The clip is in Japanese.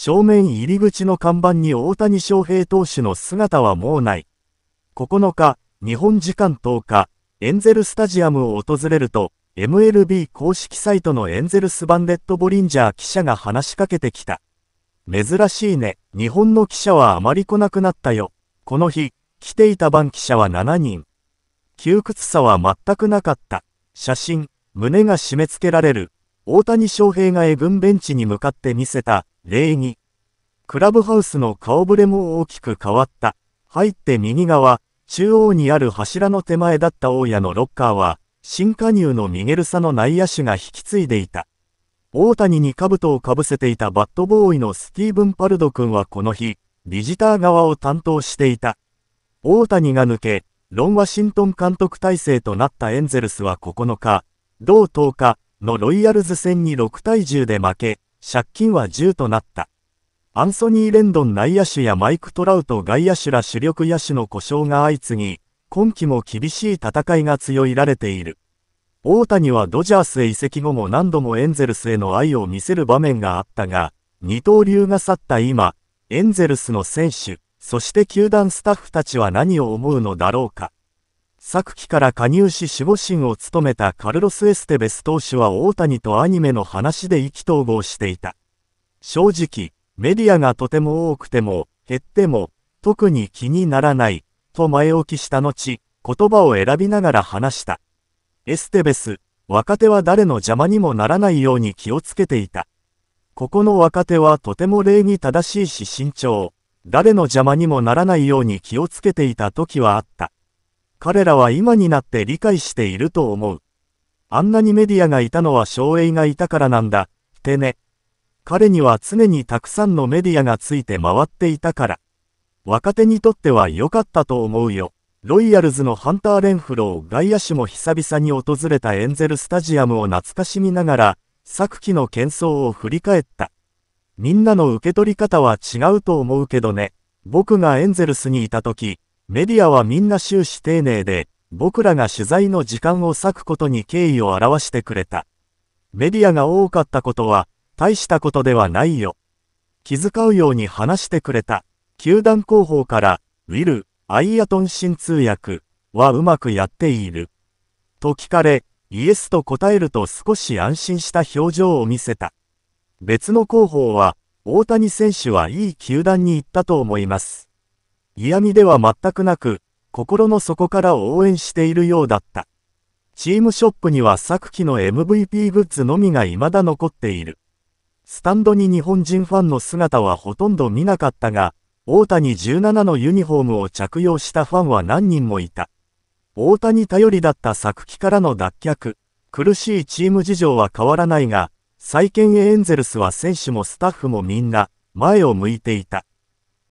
正面入り口の看板に大谷翔平投手の姿はもうない。9日、日本時間10日、エンゼルスタジアムを訪れると、MLB 公式サイトのエンゼルスバンデット・ボリンジャー記者が話しかけてきた。珍しいね、日本の記者はあまり来なくなったよ。この日、来ていた番記者は7人。窮屈さは全くなかった。写真、胸が締め付けられる。大谷翔平がエ軍ベンチに向かって見せた、礼儀。クラブハウスの顔ぶれも大きく変わった。入って右側、中央にある柱の手前だった大家のロッカーは、新加入のミゲルサの内野手が引き継いでいた。大谷に兜をかぶせていたバットボーイのスティーブン・パルド君はこの日、ビジター側を担当していた。大谷が抜け、ロン・ワシントン監督体制となったエンゼルスは9日、同10日のロイヤルズ戦に6対10で負け、借金は10となった。アンソニー・レンドン内野手やマイク・トラウト外野手ら主力野手の故障が相次ぎ、今季も厳しい戦いが強いられている。大谷はドジャースへ移籍後も何度もエンゼルスへの愛を見せる場面があったが、二刀流が去った今、エンゼルスの選手、そして球団スタッフたちは何を思うのだろうか。昨季から加入し守護神を務めたカルロス・エステベス投手は大谷とアニメの話で意気投合していた。正直、メディアがとても多くても、減っても、特に気にならない、と前置きした後、言葉を選びながら話した。エステベス、若手は誰の邪魔にもならないように気をつけていた。ここの若手はとても礼儀正しいし慎重、誰の邪魔にもならないように気をつけていた時はあった。彼らは今になって理解していると思う。あんなにメディアがいたのは昭栄がいたからなんだ、ってね。彼には常にたくさんのメディアがついて回っていたから。若手にとっては良かったと思うよ。ロイヤルズのハンター・レンフロー外野手も久々に訪れたエンゼルスタジアムを懐かしみながら、昨季の喧騒を振り返った。みんなの受け取り方は違うと思うけどね。僕がエンゼルスにいた時、メディアはみんな終始丁寧で、僕らが取材の時間を割くことに敬意を表してくれた。メディアが多かったことは、大したことではないよ。気遣うように話してくれた。球団広報から、ウィル、アイアトン新通訳はうまくやっている。と聞かれ、イエスと答えると少し安心した表情を見せた。別の広報は、大谷選手はいい球団に行ったと思います。嫌味では全くなく、心の底から応援しているようだった。チームショップには昨季の MVP グッズのみが未だ残っている。スタンドに日本人ファンの姿はほとんど見なかったが、大谷17のユニフォームを着用したファンは何人もいた。大谷頼りだった昨季からの脱却、苦しいチーム事情は変わらないが、再建へエンゼルスは選手もスタッフもみんな、前を向いていた。